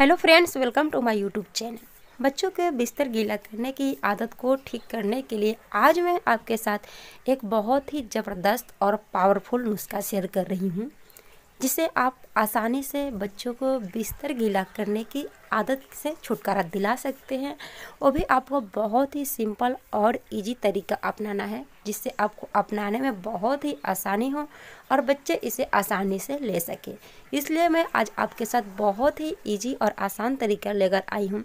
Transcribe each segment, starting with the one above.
hello friends welcome to my YouTube channel बच्चों के बिस्तर गीला करने की आदत को ठीक करने के लिए आज मैं आपके साथ एक बहुत ही ज़बरदस्त और पावरफुल नुस्खा शेयर कर रही हूँ जिससे आप आसानी से बच्चों को बिस्तर गीला करने की आदत से छुटकारा दिला सकते हैं वो भी आपको बहुत ही सिंपल और इजी तरीका अपनाना है जिससे आपको अपनाने में बहुत ही आसानी हो और बच्चे इसे आसानी से ले सकें इसलिए मैं आज आपके साथ बहुत ही इजी और आसान तरीका लेकर आई हूँ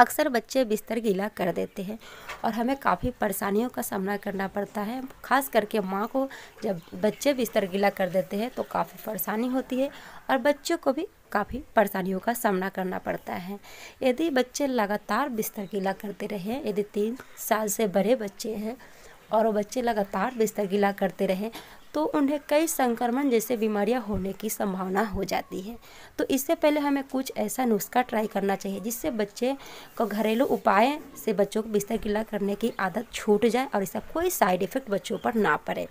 अक्सर बच्चे बिस्तर गीला कर देते हैं और हमें काफ़ी परेशानियों का सामना करना पड़ता है खास करके माँ को जब बच्चे बिस्तर गीला कर देते हैं तो काफ़ी परेशानी होती है और बच्चों को भी काफ़ी परेशानियों का सामना करना पड़ता है यदि बच्चे लगातार बिस्तर गीला करते रहे यदि तीन साल से बड़े बच्चे हैं और वो बच्चे लगातार बिस्तर गीला करते रहें तो उन्हें कई संक्रमण जैसे बीमारियां होने की संभावना हो जाती है तो इससे पहले हमें कुछ ऐसा नुस्खा ट्राई करना चाहिए जिससे बच्चे को घरेलू उपाय से बच्चों को बिस्तर गिला करने की आदत छूट जाए और इसका कोई साइड इफ़ेक्ट बच्चों पर ना पड़े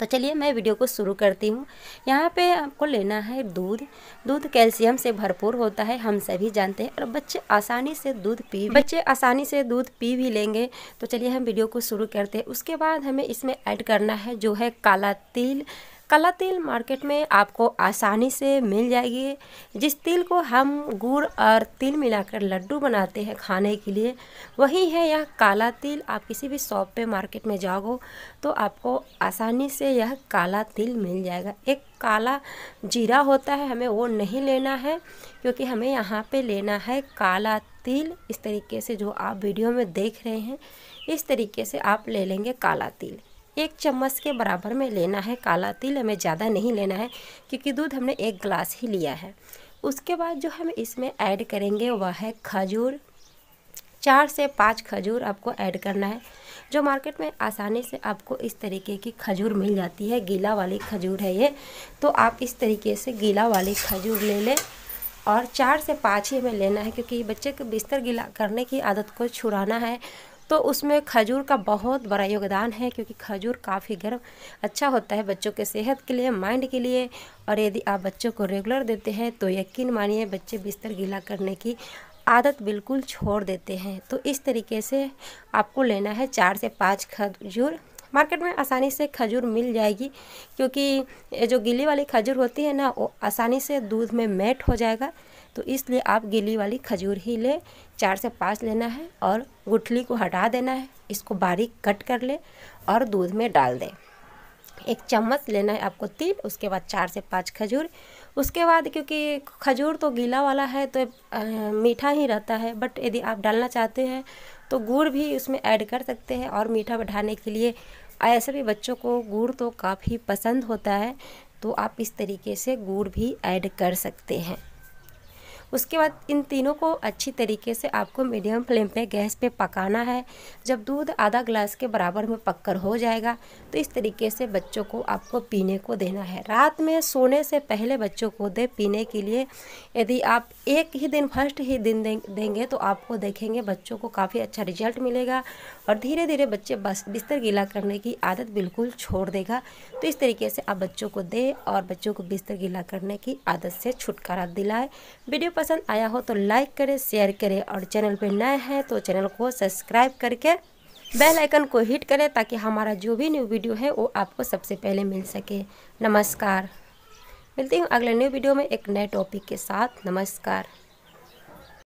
तो चलिए मैं वीडियो को शुरू करती हूँ यहाँ पे आपको लेना है दूध दूध कैल्शियम से भरपूर होता है हम सभी जानते हैं और बच्चे आसानी से दूध पी बच्चे आसानी से दूध पी भी लेंगे तो चलिए हम वीडियो को शुरू करते हैं उसके बाद हमें इसमें ऐड करना है जो है काला तिल काला तिल मार्केट में आपको आसानी से मिल जाएगी जिस तिल को हम गुड़ और तिल मिलाकर लड्डू बनाते हैं खाने के लिए वही है यह काला तिल आप किसी भी शॉप पे मार्केट में जाओगे तो आपको आसानी से यह काला तिल मिल जाएगा एक काला जीरा होता है हमें वो नहीं लेना है क्योंकि हमें यहाँ पे लेना है काला तिल इस तरीके से जो आप वीडियो में देख रहे हैं इस तरीके से आप ले लेंगे काला तिल एक चम्मच के बराबर में लेना है काला तिल हमें ज़्यादा नहीं लेना है क्योंकि दूध हमने एक गिलास ही लिया है उसके बाद जो हम इसमें ऐड करेंगे वह है खजूर चार से पाँच खजूर आपको ऐड करना है जो मार्केट में आसानी से आपको इस तरीके की खजूर मिल जाती है गीला वाली खजूर है ये तो आप इस तरीके से गीला वाली खजूर ले लें और चार से पाँच ही हमें लेना है क्योंकि बच्चे को बिस्तर गीला करने की आदत को छुड़ाना है तो उसमें खजूर का बहुत बड़ा योगदान है क्योंकि खजूर काफ़ी गर्म अच्छा होता है बच्चों के सेहत के लिए माइंड के लिए और यदि आप बच्चों को रेगुलर देते हैं तो यकीन मानिए बच्चे बिस्तर गीला करने की आदत बिल्कुल छोड़ देते हैं तो इस तरीके से आपको लेना है चार से पाँच खजूर मार्केट में आसानी से खजूर मिल जाएगी क्योंकि जो गीली वाली खजूर होती है ना वो आसानी से दूध में मेट हो जाएगा तो इसलिए आप गीली वाली खजूर ही ले चार से पाँच लेना है और गुठली को हटा देना है इसको बारीक कट कर ले और दूध में डाल दें एक चम्मच लेना है आपको तिल उसके बाद चार से पाँच खजूर उसके बाद क्योंकि खजूर तो गीला वाला है तो मीठा ही रहता है बट यदि आप डालना चाहते हैं तो गुड़ भी उसमें ऐड कर सकते हैं और मीठा बढ़ाने के लिए ऐसे भी बच्चों को गुड़ तो काफ़ी पसंद होता है तो आप इस तरीके से गुड़ भी ऐड कर सकते हैं उसके बाद इन तीनों को अच्छी तरीके से आपको मीडियम फ्लेम पे गैस पे पकाना है जब दूध आधा ग्लास के बराबर में पककर हो जाएगा तो इस तरीके से बच्चों को आपको पीने को देना है रात में सोने से पहले बच्चों को दे पीने के लिए यदि आप एक ही दिन फर्स्ट ही दिन देंगे तो आपको देखेंगे बच्चों को काफ़ी अच्छा रिजल्ट मिलेगा और धीरे धीरे बच्चे बस बिस्तर गीला करने की आदत बिल्कुल छोड़ देगा तो इस तरीके से आप बच्चों को दें और बच्चों को बिस्तर गीला करने की आदत से छुटकारा दिलाए वीडियो पसंद आया हो तो लाइक करें शेयर करें और चैनल पर नए हैं तो चैनल को सब्सक्राइब करके बेल आइकन को हिट करें ताकि हमारा जो भी न्यू वीडियो है वो आपको सबसे पहले मिल सके नमस्कार मिलती हूँ अगले न्यू वीडियो में एक नए टॉपिक के साथ नमस्कार